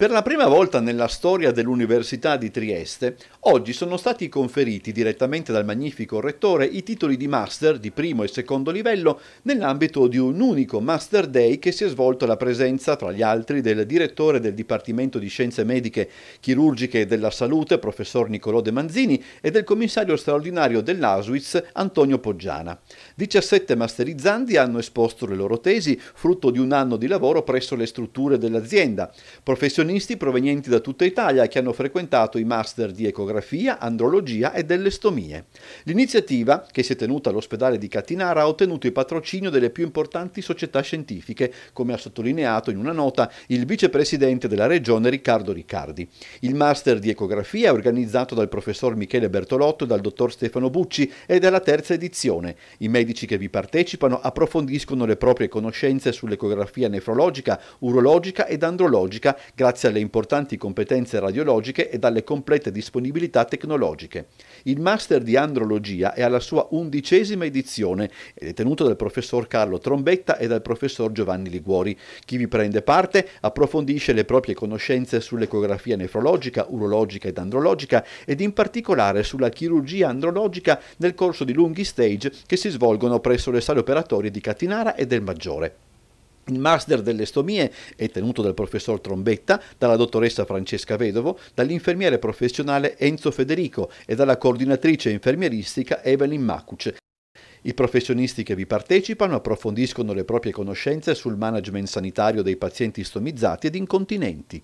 Per la prima volta nella storia dell'Università di Trieste, oggi sono stati conferiti direttamente dal magnifico rettore i titoli di master di primo e secondo livello nell'ambito di un unico Master Day che si è svolto alla presenza, tra gli altri, del direttore del Dipartimento di Scienze Mediche, Chirurgiche e della Salute, professor Niccolò De Manzini, e del commissario straordinario dell'Auschwitz, Antonio Poggiana. 17 masterizzandi hanno esposto le loro tesi, frutto di un anno di lavoro presso le strutture dell'azienda. Professionisti professionisti provenienti da tutta Italia che hanno frequentato i master di ecografia, andrologia e delle stomie. L'iniziativa, che si è tenuta all'ospedale di Catinara, ha ottenuto il patrocinio delle più importanti società scientifiche, come ha sottolineato in una nota il vicepresidente della regione Riccardo Riccardi. Il master di ecografia è organizzato dal professor Michele Bertolotto e dal dottor Stefano Bucci ed è la terza edizione. I medici che vi partecipano approfondiscono le proprie conoscenze sull'ecografia nefrologica, urologica ed andrologica grazie grazie alle importanti competenze radiologiche e dalle complete disponibilità tecnologiche. Il Master di Andrologia è alla sua undicesima edizione ed è tenuto dal professor Carlo Trombetta e dal professor Giovanni Liguori. Chi vi prende parte approfondisce le proprie conoscenze sull'ecografia nefrologica, urologica ed andrologica ed in particolare sulla chirurgia andrologica nel corso di lunghi stage che si svolgono presso le sale operatorie di Catinara e del Maggiore. Il master delle stomie è tenuto dal professor Trombetta, dalla dottoressa Francesca Vedovo, dall'infermiere professionale Enzo Federico e dalla coordinatrice infermieristica Evelyn Macuce. I professionisti che vi partecipano approfondiscono le proprie conoscenze sul management sanitario dei pazienti stomizzati ed incontinenti.